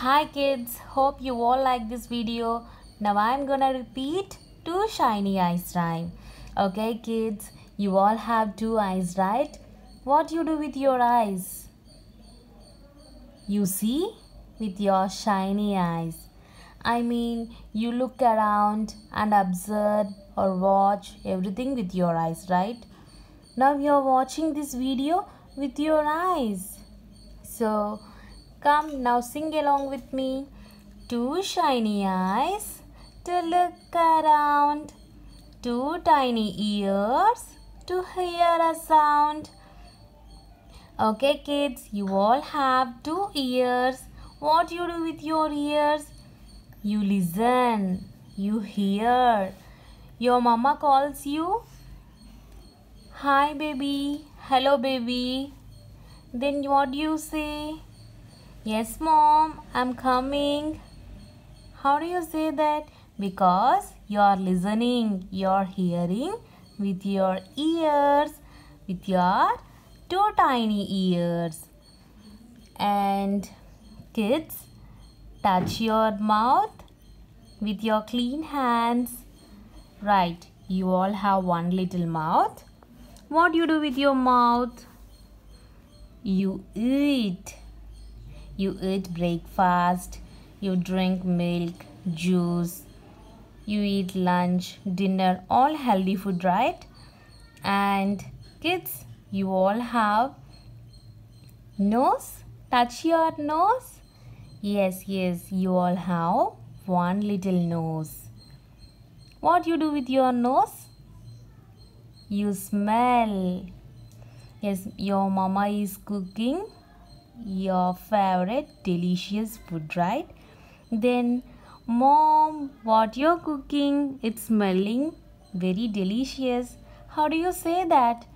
Hi kids, hope you all like this video. Now I'm gonna repeat two shiny eyes rhyme. Okay kids, you all have two eyes, right? What you do with your eyes? You see with your shiny eyes. I mean, you look around and observe or watch everything with your eyes, right? Now you're watching this video with your eyes. So, Come now sing along with me. Two shiny eyes to look around. Two tiny ears to hear a sound. Okay kids, you all have two ears. What you do with your ears? You listen, you hear. Your mama calls you. Hi baby, hello baby. Then what do you say? Yes, mom, I'm coming. How do you say that? Because you're listening, you're hearing with your ears, with your two tiny ears. And kids, touch your mouth with your clean hands. Right, you all have one little mouth. What do you do with your mouth? You eat you eat breakfast you drink milk juice you eat lunch dinner all healthy food right and kids you all have nose touch your nose yes yes you all have one little nose what you do with your nose you smell yes your mama is cooking your favorite delicious food right then mom what you're cooking it's smelling very delicious how do you say that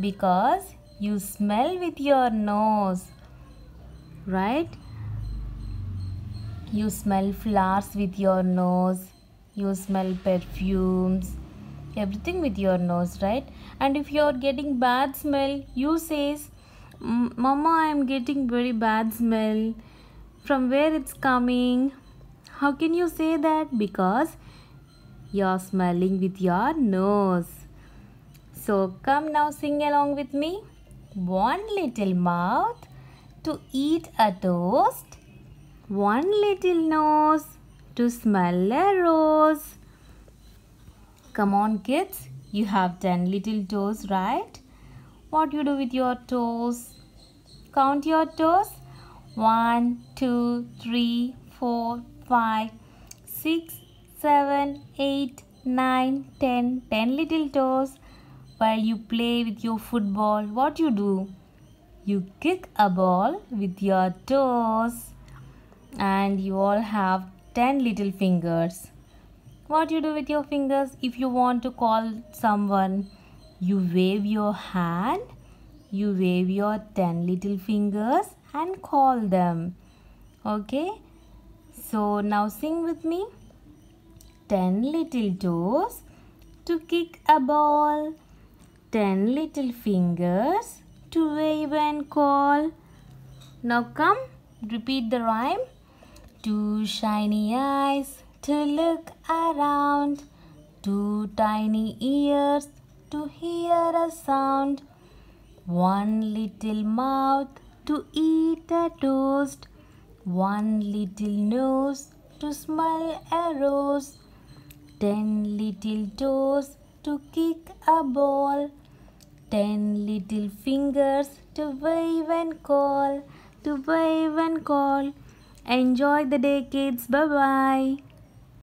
because you smell with your nose right you smell flowers with your nose you smell perfumes everything with your nose right and if you're getting bad smell you says mama i'm getting very bad smell from where it's coming how can you say that because you're smelling with your nose so come now sing along with me one little mouth to eat a toast one little nose to smell a rose come on kids you have done little toes right what you do with your toes? Count your toes. One, two, three, four, five, six, seven, eight, nine, ten. Ten little toes. While you play with your football, what you do? You kick a ball with your toes. And you all have ten little fingers. What you do with your fingers if you want to call someone? You wave your hand, you wave your 10 little fingers and call them. Okay? So now sing with me. 10 little toes to kick a ball. 10 little fingers to wave and call. Now come, repeat the rhyme. Two shiny eyes to look around. Two tiny ears to hear a sound. One little mouth to eat a toast. One little nose to smell a rose. Ten little toes to kick a ball. Ten little fingers to wave and call. To wave and call. Enjoy the day, kids. Bye-bye.